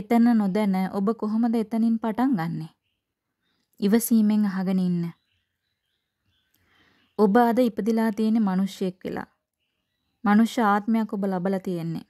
එතන නොදැන ඔබ කොහොමද එතනින් පටන් ගන්නෙ? ඉවසීමෙන් අහගෙන ඉන්න. ඔබ අද ඉපදිලා තියෙන මිනිසියෙක් වෙලා. මනුෂ්‍ය ආත්මයක් ඔබ ලබලා තියෙන්නේ.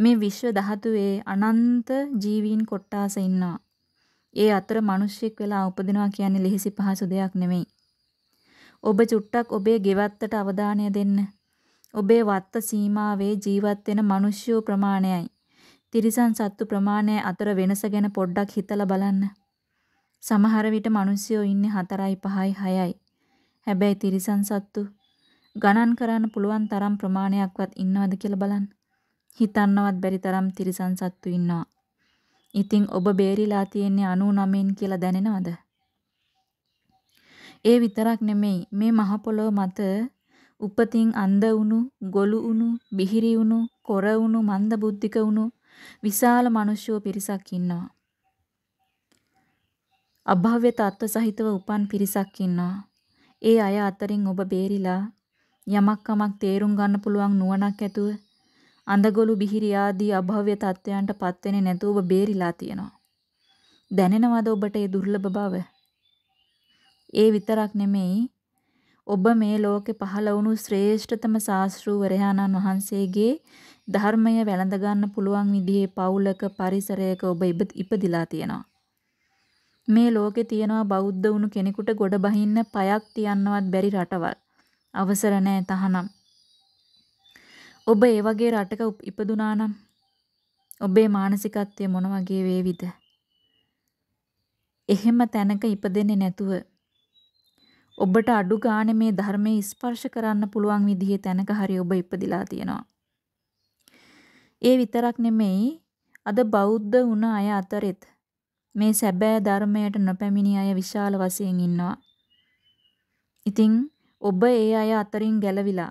මේ විශ්ව ධාතුවේ අනන්ත ජීවීන් කොට්ටාස ඉන්නවා. ඒ අතර මිනිසියෙක් වෙලා උපදිනවා කියන්නේ ලිහිසි පහසු දෙයක් නෙමෙයි. ඔබ චුට්ටක් ඔබේ ගෙවත්තට අවධානය දෙන්න. ඔබේ වත්ත සීමාවේ ජීවත් වෙන මිනිස්සු ප්‍රමාණයයි තිරිසන් සත්තු ප්‍රමාණය අතර වෙනස ගැන පොඩ්ඩක් හිතලා බලන්න. සමහර විට මිනිස්සුયો ඉන්නේ 4යි 5යි 6යි. හැබැයි තිරිසන් සත්තු ගණන් කරන්න පුළුවන් තරම් ප්‍රමාණයක්වත් ඉන්නවද කියලා බලන්න. හිතන්නවත් බැරි තරම් තිරිසන් සත්තු ඉන්නවා. ඉතින් ඔබ බේරිලා තියෙන්නේ 99න් කියලා දැනෙනවද? ඒ විතරක් නෙමෙයි මේ මහ පොළොව මත උපතින් අන්ධ වුණු, ගොළු වුණු, බිහිරි වුණු, කොර වුණු, මන්දබුද්ධික වුණු විශාල මිනිස්සුව පිරිසක් ඉන්නවා. අභව්‍ය තත්ත්ව සහිතව උපන් පිරිසක් ඉන්නවා. ඒ අය අතරින් ඔබ බේරිලා යමක් කමක් තේරුම් ගන්න පුළුවන් නුවණක් ඇතුව අඳගොළු බිහිරි ආදී අභව්‍ය තත්ත්වයන්ට පත් වෙන්නේ නැතුව ඔබ බේරිලා තියෙනවා. දැනෙනවද ඔබට ඒ දුර්ලභ බව? ඒ විතරක් නෙමෙයි ඔබ මේ ලෝකේ පහළ වුණු ශ්‍රේෂ්ඨතම ශාස්ත්‍රූවරයාණන් වහන්සේගේ ධර්මය වැළඳ ගන්න පුළුවන් විදිහේ පවුලක පරිසරයක ඔබ ඉපදිලා තියෙනවා. මේ ලෝකේ තියෙනවා බෞද්ධ වුණු කෙනෙකුට ගොඩ බහින්න පයක් තියන්නවත් බැරි රටවල්. අවසර නැහැ තහනම්. ඔබ ඒ වගේ රටක ඉපදුනා නම් ඔබේ මානසිකත්වය මොන වගේ වේවිද? එහෙම තැනක ඉපදෙන්නේ නැතුව ඔබට අඩු ගානේ මේ ධර්මයේ ස්පර්ශ කරන්න පුළුවන් විදිහේ තැනක හරි ඔබ ඉපදිලා තියෙනවා. ඒ විතරක් නෙමෙයි අද බෞද්ධ වුණ අය අතරෙත් මේ සැබෑ ධර්මයට නොපැමිණි අය විශාල වශයෙන් ඉන්නවා. ඉතින් ඔබ ඒ අය අතරින් ගැලවිලා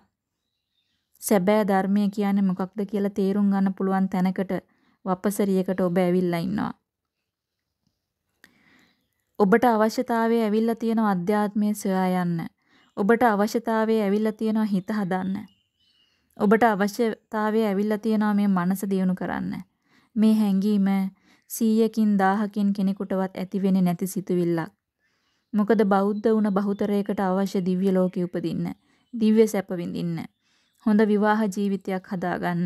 සැබෑ ධර්මය කියන්නේ මොකක්ද කියලා තේරුම් ගන්න පුළුවන් තැනකට වපසරියකට ඔබ ඇවිල්ලා ඉන්නවා. ඔබට අවශ්‍යතාවයේ ඇවිල්ලා තියෙන අධ්‍යාත්මය සොයා යන්න. ඔබට අවශ්‍යතාවයේ ඇවිල්ලා තියෙන හිත හදන්න. ඔබට අවශ්‍යතාවයේ ඇවිල්ලා තියෙන මේ මනස දියුණු කරන්න. මේ හැඟීම 100කින් 1000කින් කෙනෙකුටවත් ඇති වෙන්නේ නැති සිතුවිල්ලක්. මොකද බෞද්ධ වුණ බහුතරයකට අවශ්‍ය දිව්‍ය ලෝකෙ උපදින්න, දිව්‍ය සැප විඳින්න, හොඳ විවාහ ජීවිතයක් හදාගන්න,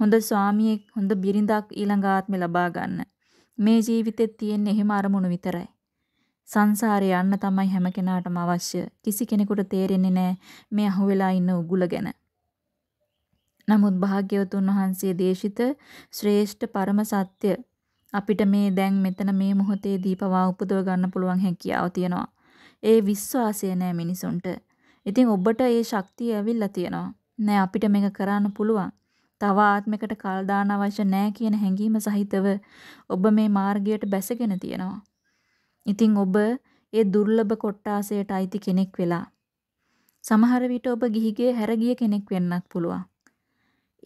හොඳ ස්වාමියෙක්, හොඳ බිරිඳක් ඊළඟ ආත්මේ ලබා ගන්න. මේ ජීවිතේ තියෙන්නේ එහෙම අරමුණු විතරයි. සංසාරේ යන්න තමයි හැම කෙනාටම අවශ්‍ය. කිසි කෙනෙකුට තේරෙන්නේ නැහැ මේ අහුවෙලා ඉන්න උගුල ගැන. නමුත් භාග්‍යවතුන් වහන්සේ දේශිත ශ්‍රේෂ්ඨ පරම සත්‍ය අපිට මේ දැන් මෙතන මේ මොහොතේ දීපවා උපදව ගන්න පුළුවන් හැකියාව තියෙනවා. ඒ විශ්වාසය නැහැ මිනිසුන්ට. ඉතින් ඔබට ඒ ශක්තිය ඇවිල්ලා තියෙනවා. නෑ අපිට මේක කරන්න පුළුවන්. තව ආත්මයකට කල් දාන්න අවශ්‍ය නෑ කියන හැඟීම සහිතව ඔබ මේ මාර්ගයට බැසගෙන තියෙනවා. ඉතින් ඔබ ඒ දුර්ලභ කොට්ටාසයට අයිති කෙනෙක් වෙලා සමහර විට ඔබ ගිහිගේ හැරගිය කෙනෙක් වෙන්නත් පුළුවන්.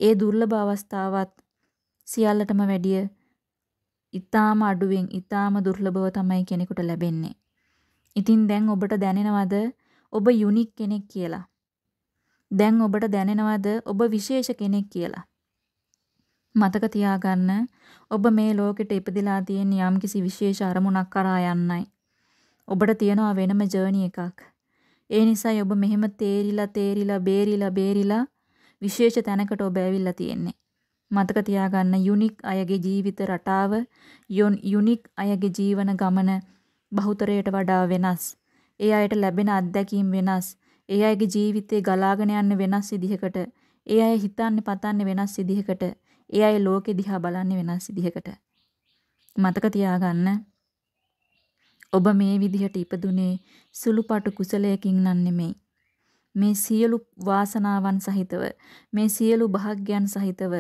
ඒ දුර්ලභ අවස්ථාවත් සියල්ලටම වැඩිය ඊටාම අඩුවෙන් ඊටාම දුර්ලභව තමයි කෙනෙකුට ලැබෙන්නේ. ඉතින් දැන් ඔබට දැනෙනවද ඔබ යුනික් කෙනෙක් කියලා? දැන් ඔබට දැනෙනවද ඔබ විශේෂ කෙනෙක් කියලා? මතක තියාගන්න ඔබ මේ ලෝකෙට ඉපදිලා තියෙන යම්කිසි විශේෂ අරමුණක් කරා යන්නයි. ඔබට තියෙනවා වෙනම ජර්නි එකක්. ඒ නිසායි ඔබ මෙහෙම තේරිලා තේරිලා බේරිලා බේරිලා විශේෂ තැනකට ඔබ ඇවිල්ලා තියෙන්නේ. මතක තියාගන්න යුනික් අයගේ ජීවිත රටාව යුනික් අයගේ ජීවන ගමන බහුතරයට වඩා වෙනස්. ඒ අයට ලැබෙන අත්දැකීම් වෙනස්. ඒ අයගේ ජීවිතේ ගලාගෙන යන්න වෙනස් විදිහකට. ඒ අය හිතන්නේ පතන්නේ වෙනස් විදිහකට. ඒ අය ලෝකෙ දිහා බලන්නේ වෙනස් විදිහකට. මතක තියාගන්න. ඔබ මේ විදිහට ඉපදුනේ සුළුපටු කුසලයකින් නන් නෙමෙයි. මේ සියලු වාසනාවන් සහිතව මේ සියලු භාග්‍යයන් සහිතව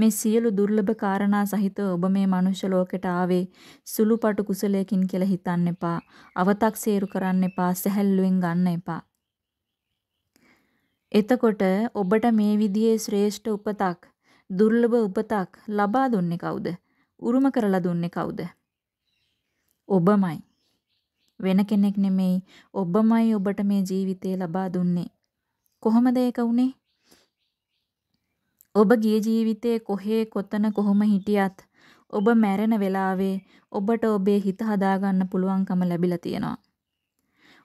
මේ සියලු දුර්ලභ காரணා සහිතව ඔබ මේ මනුෂ්‍ය ලෝකයට ආවේ සුළුපටු කුසලයකින් කියලා හිතන්න එපා අව탁සේරු කරන්න එපා සැහැල්ලුවෙන් ගන්න එපා එතකොට ඔබට මේ විදිහේ ශ්‍රේෂ්ඨ උපතක් දුර්ලභ උපතක් ලබා දුන්නේ කවුද? උරුම කරලා දුන්නේ කවුද? ඔබමයි. වෙන කෙනෙක් නෙමෙයි. ඔබමයි ඔබට මේ ජීවිතේ ලබා දුන්නේ. කොහොමද ඒක වුනේ? ඔබ ගිය ජීවිතේ කොහේ කොතන කොහොම හිටියත් ඔබ මැරෙන වෙලාවේ ඔබට ඔබේ හිත හදාගන්න පුළුවන්කම ලැබිලා තියෙනවා.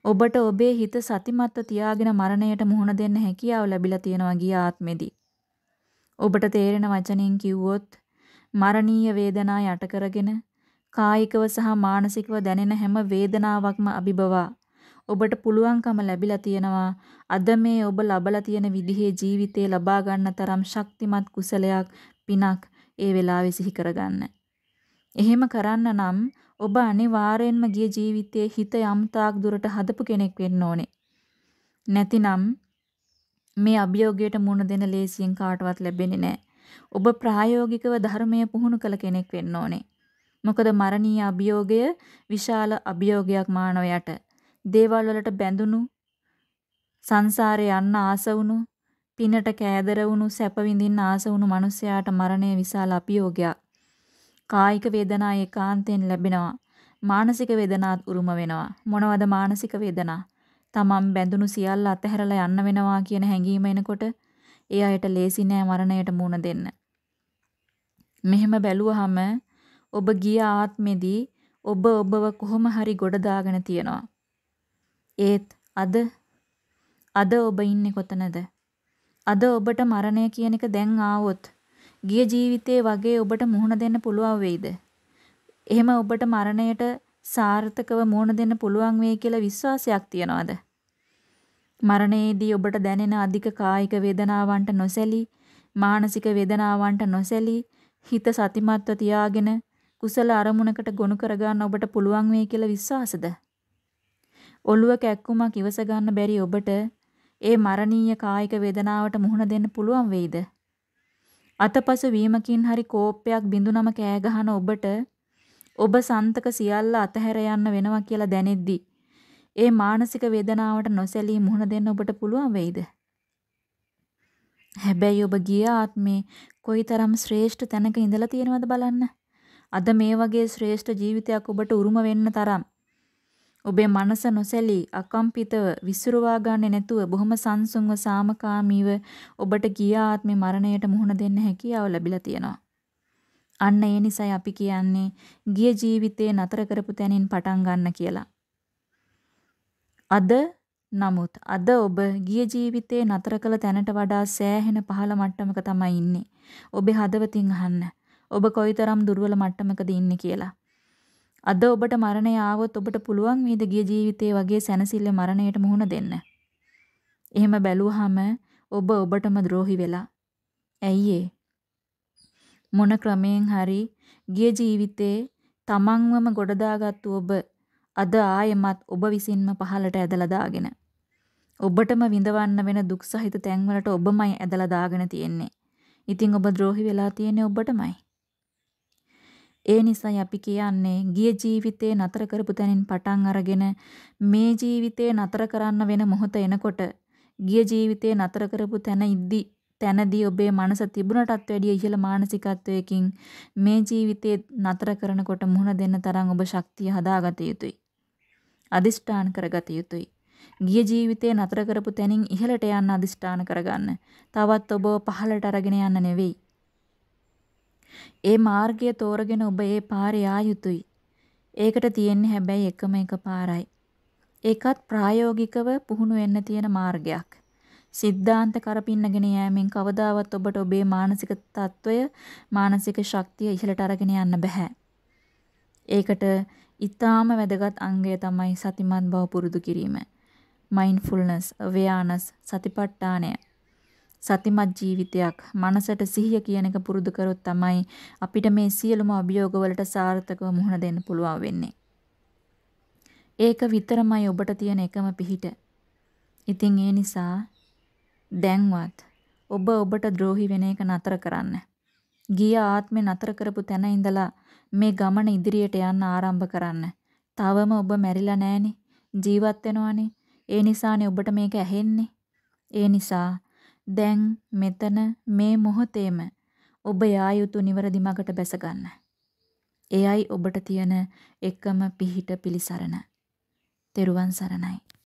ඔබට ඔබේ හිත සතිමත්ව තියාගෙන මරණයට මුහුණ දෙන්න හැකියාව ලැබිලා තියෙනවා ගිය ආත්මෙදී. ඔබට තේරෙන වචනෙන් කිව්වොත් මරණීය වේදනා යට කරගෙන කායිකව සහ මානසිකව දැනෙන හැම වේදනාවක්ම අභිබවා ඔබට පුළුවන්කම ලැබිලා තියෙනවා අද මේ ඔබ ලබලා තියෙන විදිහේ ජීවිතේ ලබා ගන්න තරම් ශක්තිමත් කුසලයක් පිනක් ඒ වෙලාවේ සිහි කරගන්න. එහෙම කරන්න නම් ඔබ අනිවාර්යෙන්ම ගිය ජීවිතයේ හිත යම්තාක් දුරට හදපු කෙනෙක් වෙන්න ඕනේ. නැතිනම් මේ අභියෝගයට මුහුණ දෙන ලේසියෙන් කාටවත් ලැබෙන්නේ නැහැ. ඔබ ප්‍රායෝගිකව ධර්මය පුහුණු කළ කෙනෙක් වෙන්න ඕනේ. මොකද මරණීය අභියෝගය විශාල අභියෝගයක් මානවයාට. දේවල් වලට බැඳුණු සංසාරේ යන්න ආස වුණු, පිනට කෑදර වුණු, සැප විඳින්න ආස වුණු මිනිසයාට මරණය විශාල අභියෝගයක්. කායික වේදනා ඒකාන්තයෙන් ලැබෙනවා. මානසික වේදනාත් උරුම වෙනවා. මොනවද මානසික වේදනා? තමන් බැඳුණු සියල්ල අතහැරලා යන්න වෙනවා කියන හැඟීම එනකොට ඒ අයට ලේසි නෑ මරණයට මුහුණ දෙන්න. මෙහෙම බැලුවහම ඔබ ගිය ආත්මෙදී ඔබ ඔබව කොහොම හරි ගොඩ දාගෙන තියනවා. ඒත් අද අද ඔබ ඉන්නේ කොතනද? අද ඔබට මරණය කියන එක දැන් ආවොත් ගිය ජීවිතේ වගේ ඔබට මුහුණ දෙන්න පුළුවන් වෙයිද? එහෙම ඔබට මරණයට සාර්ථකව මුණ දෙන්න පුළුවන් වෙයි කියලා විශ්වාසයක් තියනවාද? මරණයේදී ඔබට දැනෙන අධික කායික වේදනාවන්ට නොසැලී, මානසික වේදනාවන්ට නොසැලී, හිත සතිමත්ව තියාගෙන කුසල අරමුණකට ගොනු කරගන්න ඔබට පුළුවන් වෙයි කියලා විශ්වාසද? ඔළුව කැක්කුමක් ඉවස ගන්න බැරි ඔබට ඒ මරණීය කායික වේදනාවට මුහුණ දෙන්න පුළුවන් වෙයිද? අතපසු වීමකින් හරි කෝපයක් බිඳුනම කෑ ගහන ඔබට ඔබ සන්තක සියල්ල අතහැර යන්න වෙනවා කියලා දැනෙද්දී ඒ මානසික වේදනාවට නොසැලී මුහුණ දෙන්න ඔබට පුළුවන් වෙයිද? හැබැයි ඔබ ගිය ආත්මේ කොයිතරම් ශ්‍රේෂ්ඨ තැනක ඉඳලා තියෙනවද බලන්න. අද මේ වගේ ශ්‍රේෂ්ඨ ජීවිතයක් ඔබට උරුම වෙන්න තරම් ඔබේ මනස නොසැලී අකම්පිතව විසිරුවා ගන්නේ නැතුව බොහොම සංසුන්ව සාමකාමීව ඔබට ගිය ආත්මේ මරණයට මුහුණ දෙන්න හැකියාව ලැබිලා තියෙනවා. අන්න ඒ නිසයි අපි කියන්නේ ගිය ජීවිතේ නතර කරපු තැනින් පටන් ගන්න කියලා. අද නමුත් අද ඔබ ගිය ජීවිතේ නතර කළ තැනට වඩා සෑහෙන පහළ මට්ටමක තමයි ඉන්නේ. ඔබේ හදවතින් අහන්න. ඔබ කොයිතරම් දුර්වල මට්ටමකද ඉන්නේ කියලා. අද ඔබට මරණය ආවොත් ඔබට පුළුවන් වේද ගිය ජීවිතේ වගේ සැනසille මරණයට මුහුණ දෙන්න. එහෙම බැලුවහම ඔබ ඔබටම ද්‍රෝහි වෙලා. ඇයි මොන ක්‍රමයෙන් හරි ගිය ජීවිතේ තමන්වම ගොඩදාගත්තු ඔබ අද ආයෙමත් ඔබ විසින්ම පහළට ඇදලා දාගෙන ඔබටම විඳවන්න වෙන දුක් සහිත තැන්වලට ඔබමයි ඇදලා දාගෙන තියෙන්නේ. ඉතින් ඔබ ද්‍රෝහි වෙලා තියෙන්නේ ඔබටමයි. ඒ නිසායි අපි කියන්නේ ගිය ජීවිතේ නතර කරපු තැනින් පටන් අරගෙන මේ ජීවිතේ නතර කරන්න වෙන මොහොත එනකොට ගිය ජීවිතේ නතර කරපු තැන ඉද්දි තැනදී ඔබේ මනස තිබුණටත් වැඩිය ඉහළ මානසිකත්වයකින් මේ ජීවිතේ නතර කරනකොට මුහුණ දෙන්න තරම් ඔබ ශක්තිය හදාගත යුතුයි. අදිෂ්ඨාන කරගත යුතුයි. ගිය ජීවිතේ නතර කරපු තැනින් ඉහළට යන්න අදිෂ්ඨාන කරගන්න. තවත් ඔබ පහළට අරගෙන යන්න නෙවෙයි. ඒ මාර්ගය තෝරගෙන ඔබ ඒ පාරේ ආයුතුයි. ඒකට තියෙන්නේ හැබැයි එකම එක පාරයි. ඒකත් ප්‍රායෝගිකව පුහුණු වෙන්න තියෙන මාර්ගයක්. සිද්ධාන්ත කරපින්නගෙන යෑමෙන් කවදාවත් ඔබට ඔබේ මානසික තත්වය මානසික ශක්තිය ඉහළට අරගෙන යන්න බෑ. ඒකට ඊටාම වැදගත් අංගය තමයි සතිමත් බව පුරුදු කිරීම. mindfulness awareness සතිපට්ඨානය. සතිමත් ජීවිතයක් මනසට සිහිය කියන එක පුරුදු කරොත් තමයි අපිට මේ සියලුම අභියෝගවලට සාර්ථකව මුහුණ දෙන්න පුළුවන් වෙන්නේ. ඒක විතරමයි ඔබට තියෙන එකම පිහිට. ඉතින් ඒ නිසා දැන්වත් ඔබ ඔබට ද්‍රෝහි වෙන එක නතර කරන්න. ගිය ආත්මේ නතර කරපු තැන ඉඳලා මේ ගමන ඉදිරියට යන්න ආරම්භ කරන්න. තවම ඔබ මැරිලා නැහනේ. ජීවත් වෙනවනේ. ඒ නිසානේ ඔබට මේක ඇහෙන්නේ. ඒ නිසා දැන් මෙතන මේ මොහොතේම ඔබ යා යුතු නිවැරදි මගට බැස ගන්න. එයයි ඔබට තියෙන එකම පිහිට පිලිසරණ. තෙරුවන් සරණයි.